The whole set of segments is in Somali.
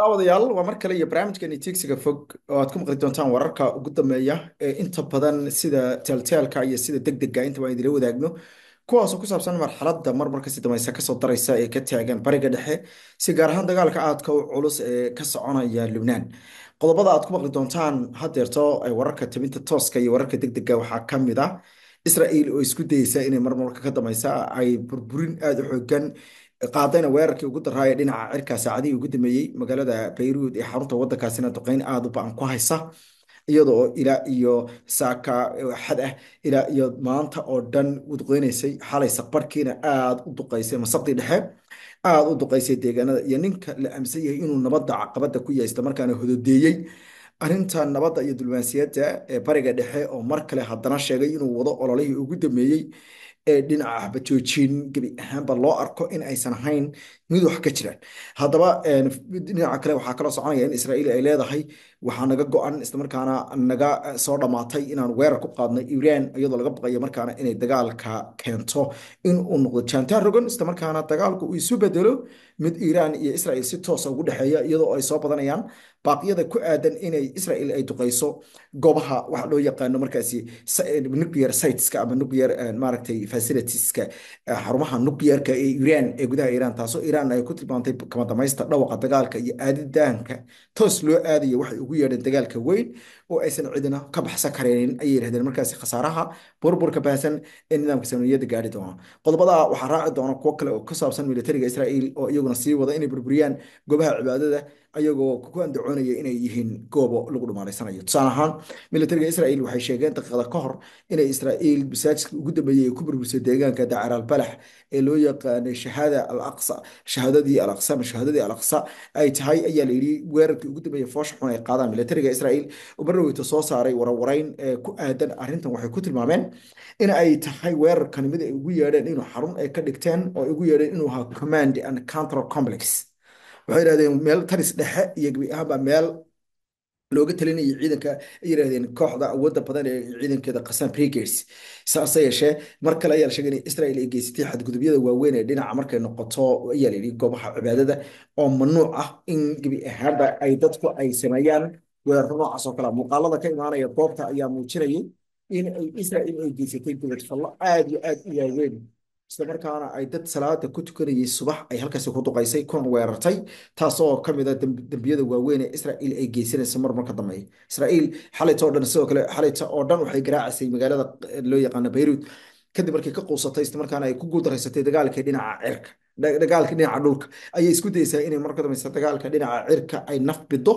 daawadayaal waa mar kale iyo barnaamijkani tiigsiga fog oo aad ku maqli doontaan wararka ugu dambeeya ee inta badan sida teelteelka iyo sida deg dega intaba aan idila wadaagno kuwaasoo ku saabsan marxaladda marmarka si dambaysa kasoo daraysa ee ka taagan bariga dhexe si gaar ahaan dagaalka aadka u culus ee ka soconaya lubnaan qodobada aad ku maqli doontaan haddeerto wararka tabinta tooska iyo wararka deg dega waxaa ka mid ah israel oo isku dayeysa inay marmarka ka dambaysa ay burburin aada u xoogan qaadayna weerarkii ugu daraaya dhinaca cirka saacadihii ugu dambeeyey magaalada bayrut ee xarunta wadankaasina duqeyn aada u ba-an ku haysa iyada ilaa iyo saaka xad ah ilaa iyo maanta oo dhan udqeynaysay xalay sakbarkiina aad u duqaysay masaqdii dhexe aad u duqaysay deegaanada iyo ninka la aaminsan yahay inuu nabadda caqabadda ku yeysta markaana hododeeyey arinta nabadda iyo dulmaasiyadda ee bariga dhexe oo mar kale haddana sheegay inuu wado ololihii ugu dambeeyey ee dhinaca waxbajoojin gebi ahaanba loo arko in aysan ahayn mid ka jiraan hadaba dhinaca kale waxaa kala soconaya in israiil ay leedahay waxaa naga go-an islamarkaana naga eh, soo dhammaatay inaan weerar ku qaadno iran iyadoo laga baqayo markaana inay dagaalka keento in uu noqdo jantaan rogon islamarkaana dagaalku uu isu bedelo mid iran iyo israiil si toosa ah ugu dhexeeya iyadoo ay soo badanayaan baaqyada ku aadan inay israiil ay duqayso goobaha waxa loo yaqaano markaasi eh, nuclear siteska ama nuclear eh, maaragtay facilitieska xarumaha nuclearka ee iran ee gudaha iran taasoo iiraan ay ku tilmaantay kamadamaysta dhawaqa dagaalka iyo aadidaanka toos loo aadaya waxay ugu yeedheen dagaalka weyn oo aysan cidina ka baxsan kareenin ayay yidhahdeen markaasi khasaaraha burburka baahsan ee nidaamka samaniyada gaari doona qodobada waxaa raaci doona kuwo kale oo ku saabsan militariga israa'iil oo iyaguna sii wada inay burburiyaan goobaha cibaadada ayagoo ku andacoonaya inay yihiin goobo lagu dhumaanaysanayo tusaale ahaan militariga israel waxay sheegeen daqiiqada ka hor inay israel masaajidka ugu dambeeyey ay ku burburisay deegaanka dacar albalax ee loo yaqaanay shahaada al aqsa shahaadadii al ama shahaadadii al ay tahay ayaa la weerarkii ugu dambeeyey foosha xun ay qaadaan militariga israel maroweyta soo saaray warwareyn ee ku aadan arrintan waxay ku tilmaameen in ay tahay weerarkani mid ay ugu yeedheen inuu xarun ay ka dhigteen oo ay ugu yeedheen inuu ahaa command and control complex waxay yidhahdeen meel taris dhexe iyo gebi ahaanba meel looga talinaya ciidanka ay yidhahdeen kooxda awoodda badan ee ciidankeeda qasan brigades saase yeeshee mar kale ayaa la sheegay inay israel ay geysatay xadgudubyada waaweyn ee dhinaca markay noqoto ayaa la goobaha cibaadada oo manuuc ah in gebi ahaanba ay dadku ay sameeyaan weeraro noocaas oo kale muuqaalada ka imaanaya goobta ayaa muujinayay in ay israel ay geysatay gubad aad aada iyo aada u waaweyn isla markaana ay dad salaada ku tukanayay subax ay halkaasi ku duqaysay kuna weerartay taasoo ka mid a ah dembiyada waaweyn ee israa'iil ay geysanaysa marmarka marka dambeeya israa'iil xalayta oo dhan sidoo kale xalayta oo dhan waxay garaacaysay magaalada eh, loo yaqaano bayruud kadib markay ka quusatay isla markaana ay ku guuldareysatay dagaalkii dhinaca cirka dagaalka dhinaca dhulka ayay isku daysaa inay marka dambaysa dagaalka dhinaca cirka ay naf bido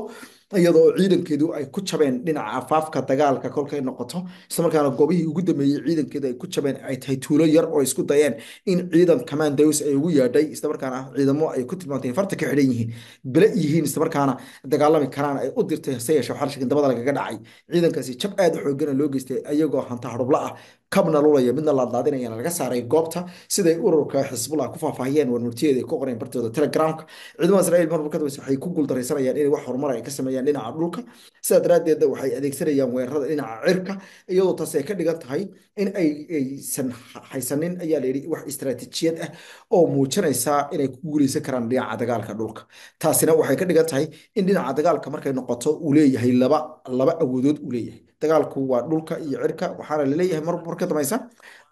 iyadoo ciidankeedu ay ku jabeen dhinaca afaafka dagaalka kolkay noqoto islamarkaana goobihii ugu dambeeyey ciidankeedu ay ku jabeen ay tahay tuulo yar oo isku dayeen in ciidan commandos ay ugu yaadhay islamarkaana ciidamo ay ku tilmaantay farta ka xidhan yihiin bele yihiin islamarkaana dagaalami karaan ay u dirtay hase yeeshe xarshigan dabada lagaga dhacay ciidankaasi jab aad u xoogana loo geystay ayagoo hanta hadhubla ah kabna lulaya midna laadlaadinayana laga saaray goobta siday ururka xisbullah ku faahfaahiyeen warmurtiyeeda ku qoreen bartooda telegramka ciidamada israel marmarkadaas waxay ku guuldaraysanayaan inay wax horumar ay ka sameeyaan adeegsanayaan dhinaca dhulka sidaa daraadeed waxay adeegsanayaan weerarada dhinaca cirka iyadoo ay ka dhigan tahay in aysan haysanin ayaa layidhi wax istraatijiyad ah oo muujinaysa inay ku guuleysan karaan dhinaca dagaalka dhulka taasina waxay ka dhigan tahay in dhinaca dagaalka markay noqoto uu leeyahay laba laba awoodood uu leeyahay dagaalku waa dhulka iyo cirka waxaana laleeyahay marka dambaysa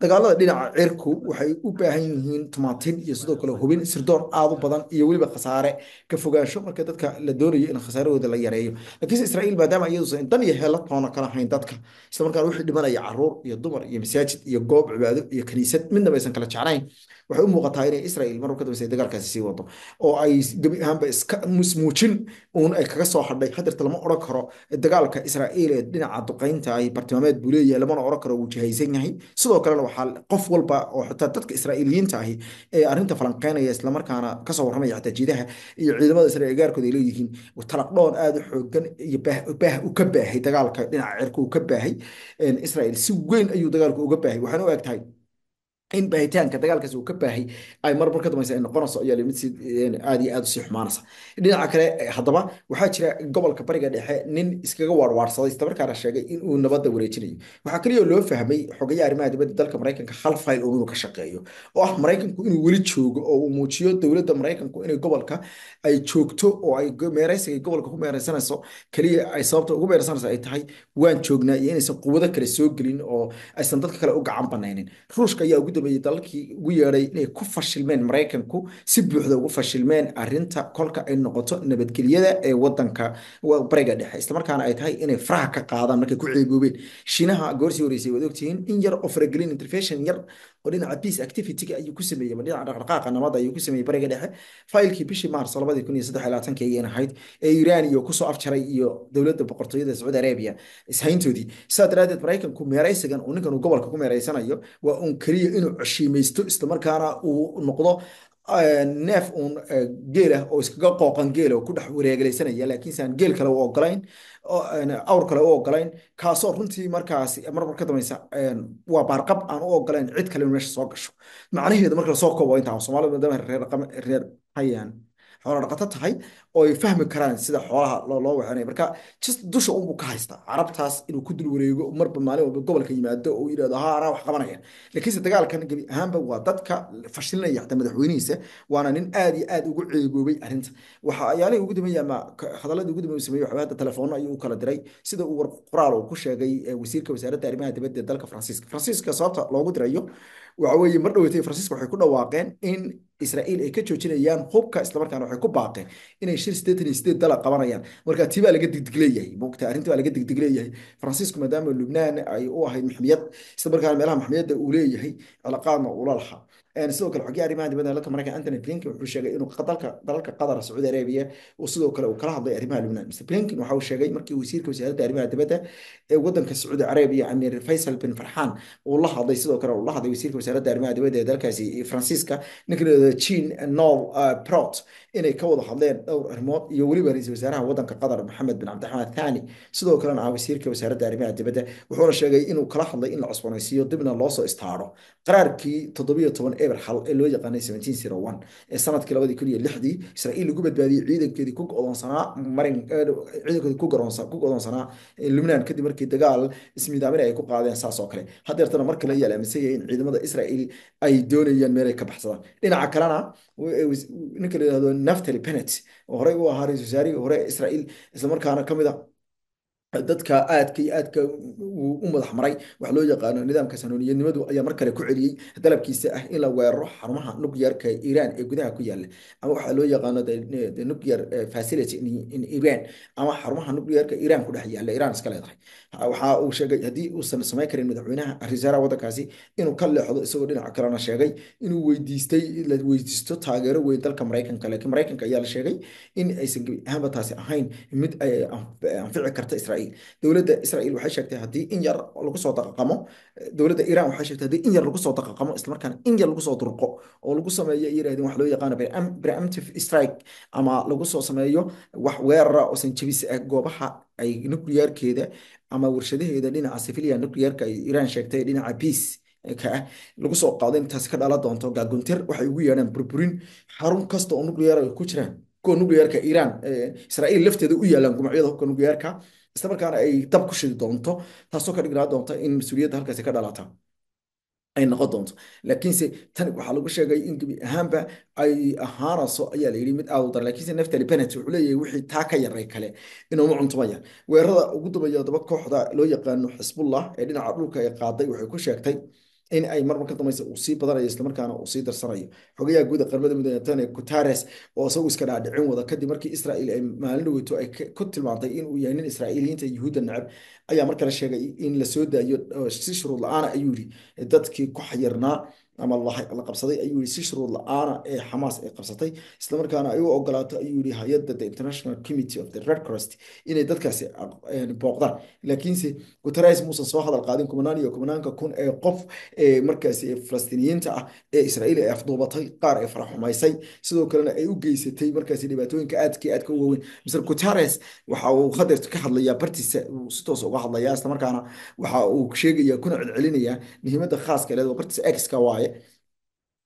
dagaalada dhinaca cirku waxay u baahan yihiin tumaatin iyo sidoo kale hubin sirdoon aad u badan iyo weliba khasaare ka fogaansho marka dadka la doonayo in khasaarahooda la yareeyo laakiinse israa'iil maadaama iyaduusan dan iyo heella toona kala hayn dadka isla wixii dhimanaya caruur iyo dumar iyo masaajid iyo goob cibaado iyo kaniisad midnaba aysan kala jeclayn waxay u muuqataa inay israa'iil mar ka dagaalkaasi sii wado oo ay gebi ahaanba iska musmuujin uun ay kaga soo hadhay hadeerta lama odhan karo dagaalka israa'iil ee dhinaca duqeynta ay bartilmaameed buu leeyahay lamana oran karo wuu jihaysan yahay sidoo kalena waxaa qof walba oo xitaa dadka israa'iiliyiinta ahi ee arrinta falanqeynaya islamarkaana kasoo warramaya xataa jiidaha iyo ciidamada israel gaarkood ay leeyihiin talaqdhoon aada u xoogan iyo baah u ka baahay dagaalka dhinaca cirka uu ka baahay israel si weyn ayuu dagaalku uga baahay waxaana u eg tahay in baahitaanka dagaalkaas uu ka baahay ay marbar ka dambaysa ay noqonayso ayaa mid si aad iyo aad usii xumaanaysa dhinaca kale eh, haddaba waxaa jira gobolka bariga dhexe nin iskaga waarwaarsaday islamarkaana sheegay in nabadda wareejinayo waxaa kaliyoo loo fahmay xogayaha arrimaha dibadda dalka maraykanka khalfayl uu inuu ka shaqeeyo oo ah maraykanku inuu weli joogo oo uu muujiyo dowladda maraykanku inay gobolka ay joogto oo ay meeraysiga gobolka ku meeraysanayso kaliya ay sababta ugu meeraysanayso ay tahay waan joognaa iyo inaysan quwado kale soo gelin oo aysan dadka kale u gacan banaynin ruushka ayaa ugu dambeeyey dalalkii ugu yeeday inay ku fashilmeen maraykanku si buuxda ugu fashilmeen arinta kolka ay noqoto nabadgelyada ee wadanka bariga dhexe islamarkaana ay tahay inay faraha ka qaadaan markay ku ceeboobeen shiinaha goorsii horeysay waad ogtihiin in yar oo faragelin intervention yar oo dhinaca biace activityga ayuu ku sameeyey dhinaca dhaqdhaqaaqa nabada ayuu ku sameeyey bariga dhexe faylkii bishii maars labadii kun iyo saddex labaatanka ayayna ahayd ee iran iyo kusoo afjaray iyo dowladda boqortooyada sacuudi arabia ishayntoodii saa daraadeed maraykanku meeraysigan uu ninkan uu gobolka ku meeraysanayo waa uun keliya inuu coshiimaysto islamarkaana uu noqdo neef uun eh, geelah eh, oo iskaga qooqan geela oo ku dhex wareegalaysanaya laakiinse geel kale u ogolayn awr kale u ogolayn kaasoo runtii markaas marmar ka dambaysa waa baarqab aan u ogolayn cid kale meesha soo gasho macnaheeda marka lasoo koobo intaa soomaalida maadaama reer hayaan xoola dhaqato tahay oo ay fahmi karaan sida xoolaha loo waxeynay marka jist dusha unbuu ka haystaa carabtaas inuu ku dul wareego marba maalin walba gobolka yimaado oo yidhahdo ha wax qabanaya laakiinse dagaalkan gebi ahaanba waa dadka fashilinaya xataa madaxweynihiisa waana nin aad iyo aad ugu ceegoobay arrinta waxa ayaalihii ugu dambeeyey ama hadaladii ugu dambeeyey sameeyey waxaa hadda telefoonno ayuu u kala diray sida uu war qoraal uu ku sheegay wasiirka wasaaradda arrimaha dibadda dalka faransiiska faransiiska sababta loogu dirayo waxaweye mar dhoweytay faransiiska waxay ku dhawaaqeen in israail ay ka joojinayaan hubka islamarkaana waxay ku baaqeen inay shir sideetan iyo sideed dala qabanayaan marka tii baa laga leeyahay mogta arrintii baa laga leeyahay faransiisku maadaama lubnaan ay u ahayd maxmiyad isla markaana meelaha maxmiyadda uu leeyahay cilaaqaadna ula lahaa sidoo kale xogyaha arrimaha dibadda dalka maraykan antony blinken wuxuu sheegay inuu dalka dalalka qatar sacuudi arabiya sidoo kale uu kala hadlay arrimaha lubnaan mr blinken waxa uu sheegay markii wasiirka wasaaradda arrimaha dibadda ee waddanka sacuudi arabiya amiir faysal bin farxaan uu la hadlay sidoo kale uu la hadlay wasiirka wasaaradda arrimaha dibadda ee dalkaasi faransiiska ninka jean nol uh, prot inay ka wada hadleen dhowr arrimood iyo weliba ra-iisul wasaaraha waddanka qatar maxamed bin cabdiraxmaan thani sidoo kalena ah wasiirka wasaaradda arrimaha dibadda wuxuuna sheegay inuu kala hadlay in la cusboonaysiiyo dibna loosoo soo istaaro qaraarkii toddobiyo toban eber ee loo yaqaanay ee sanadkii labadii kun iyo lixdii israiil lagu badbaadiyey ciidankeedii ku godoonsanaa marin ciidankoodii ku garoonsa ku godoonsanaa lubnaan kadib markii dagaal ismidaamina ay ku qaadeen saas oo kale hadeertana mar kale la aaminsan yahay in ciidamada israa'iil ay doonayaan meelay ka baxsadaan dhinaca kalena ninka la yidhahdo naftali benet oo horey u ahaa ra-isul wasaarihii hore israa'iil islamarkaana kamid a dadka aadka iyo aadka u madax maray waxa loo yaqaano nidaamka sanooniyadnimadu ayaa mar kale ku celiyey dalabkiisa ah in la weeraro xarumaha nuclearka iran ee gudaha ku yaala ama waxaa loo yaqaano nuclear eh, facility in iran ama xarumaha nuclearka iran ku dhex yaala iran iska leedahay waxa uu sheegay haddii uusan samayn karin madaxweynaha arisaaraha waddankaasi inuu ka leexdo isagoo dhinaca kalena sheegay inuu weydiistay la weydiisto taageero weyn dalka maraykanka laakiin maraykanka ayaa la sheegay in aysan gebi ahaanba taasi ahayn mid eh, anfici karta israa'iil israa'iil dowladda israa'iil waxay sheegtay haddii in yar lagu soo daqaqamo dowladda iiraan waxay sheegtay haddii in yar lagusoo daqaqamo islamarkaana in yar lagu durqo oo lagu sameeyo ay yidhahdeen wax loo yaqaano preemptive strike ama lagu sameeyo wax weerara oo sanjabis ah goobaha ay nuclearkeeda ama warshadaheeda dhinaca civilian nuclearka ay iiraan sheegtay dhinaca peace ka ah, lagu soo qaado intaas ka dhala doonto gaaguntir waxay ugu yeedhaan burburin xarun kasta oo nuclear ku jiraan kuwa nuclearka iiraan israa'iil lafteeda u yaalaan gumacyaeda hubka nuclearka isla markaana ay dab ku shidi doonto taasoo ka dhignaa doonta in mas-uuliyadda halkaasi ka dhalata ay noqon doonto laakiinse tan waxaa lagu sheegay in gebi ahaanba ay ahaanayso ayaa la mid aad u daran lakiinse naftali benet wuxuu leeyahay wixii taa ka yaray kale inuuma cuntumayaan weerarada ugu dambeeya daba kooxda loo yaqaano xisbullah ee dhinaca dhulka ee qaaday waxay ku sheegtay in ay marmar ka dambaysa uu sii badanayo islamarkaana uu sii darsanayo xogayaha guuda qarmada midoobtane kutares oo isagu iska dhaadhicin wada kadib markii israael ay maalin dhaweyto ay ku tilmaantay inuu yahay nin israa'iiliyiinta yuhuudda necab ayaa markale sheegay in lasoo daayo si shuruud la-aana ah ayuu yiri dadkii ku xayirnaa ama la qabsaday ayuu yii si shuruud la-aana ee xamaas ay qabsatay islamarkaana ay u ogolaato ayuu yii hay-adda the international committee of the red crost inay dadkaasi booqdaan laakiinse guteres muusan soo hadal qaadin kumanaan iyo kumanaanka kun ee qof ee markaasi falastiiniyiinta ah ee israiil ay afduubatay qaar ay faraxumaysay sidoo kalena ay u geysatay markaasi dhibaatooyinka aadka aadka u waaweyn mr guteres waxa uu hadeerto ka hadlayaa bartiisa si toos ah uga hadlaya islamarkaana waxa uu sheegaya kuna celcelinayaa muhiimadda khaaska leed bartiisa exka waaya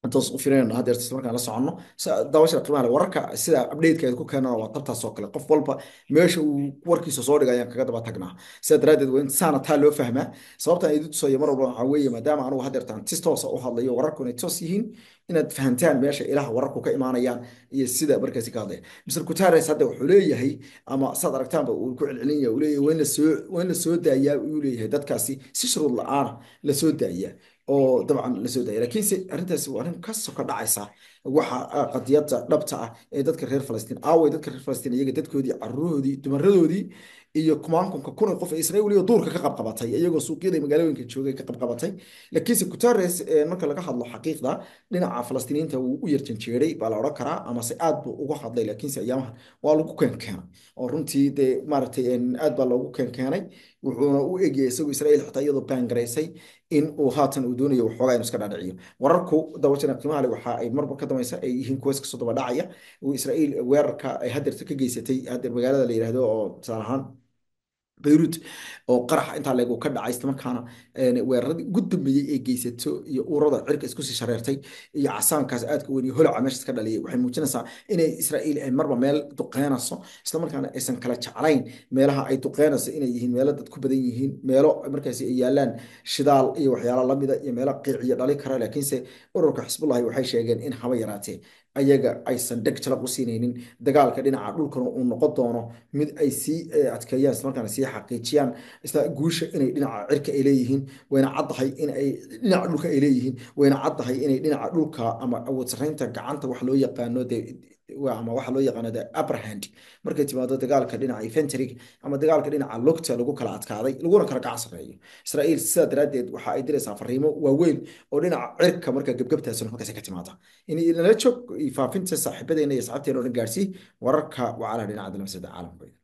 qof walba meesha uu warkiisa soo dhigay ayaan kaga daba tagnaa sidaa daraadeed waa saana taa loo fahmaa sababtaan idu tusayo mar walba waxaa weeye maadaama anigu had si toosa u hadlayo wararkuna toos yihiin inaad fahantaan meesha ilaha wararku ka imaanayaan iyo sida markaasi ka hadlaya mr kutares hadda wuxuu leeyahay ama saad aragtaanba uu ku celcelin yahay uu leeyahay waa daayaa uu leeyahay dadkaasi si shuruud la-aana la daayaa oo dabcan lasoo daaya lakiinse arrintaasi waa arrin kasoo ka dhacaysa waxa ah, qadiyada dhabta ah ee dadka reer falastiin aaway dadka reer falastiin iyaga dadkoodii caruurahoodii dumaradoodii iyo kumaankunka kuna qof ee israel weliyo duurka ka qabqabatay iyagoo suuqyada magaalooyinka joogay ka qabqabatay lakiinse guterres eh, marka laga hadlo xaqiiqda dhinaca falastiiniinta wuu u yar yarjanjeeray baa la odhan karaa amase aad buu uga hadlay lakiinse ayaamahan waa lagu keenkeenay oo runtii dee maaragtay aad baa loogu keenkeenay wuxuuna u egya isagu israiil xitaa iyadoo baangaraysay in uu haatan uu doonayo waxoogaa inu iska dhaadhiciyo wararku dabajan qiimaha le waxa ay marba ka dambaysa ay yihiin kuwas soo daba dhacaya israiil weerarka ay hadeerta ka geysatay hadeer magaalada la yidhaahdo oo tusaale ahaan beirut oo qaraxa intaa leegu ka dhacay markaana weeraradii ugu dambeeyey ee geysato iyo uurada cirka iskusii shareertay iyo casaankaas aadka weyn iyo holaca meeshaas ka dhaliyay waxay muujinaysaa inay israa'iil ay marba meel duqeynayso islamarkaana aysan kala jeclayn meelaha ay duqeynayso inay yihiin meelo dad ku badan yihiin meelo markaasi ay yaalaan shidaal iyo waxyaala lamida iyo meelo qiiciyo dhali kara laakiinse ururka xisbullahi waxay sheegeen in haba yaraatee ayaga aysan dheg jalaq u siinaynin dagaalka dhinaca dhulkan uu noqon doono mid ay sii eh, adkeeyaan islamarkaana sii xaqiijiyaan guusha inay dhinaca cirka ay leeyihiin wayna caddahay inay dhinaca dhulka ay leeyihiin wayna caddahay inay dhinaca dhulka ama awoodsaraynta gacanta wax loo yaqaano dee ama waxa loo yaqaano de abrahand markay timaado dagaalka dhinaca infentrig ama dagaalka dhinaca lugta lagu kala adkaaday laguna kala gacsareeyo israa'iil sidaa daraaddeed waxa ay diraysaa fariimo waaweyn oo dhinaca cirka marka gebgebtaasuna markaas ka timaada in inala joog faafinta saaxibadeena iyo asxaabteena o dhan gaadhsii wararka wacalaha dhinaca dalmasada caalamkoeda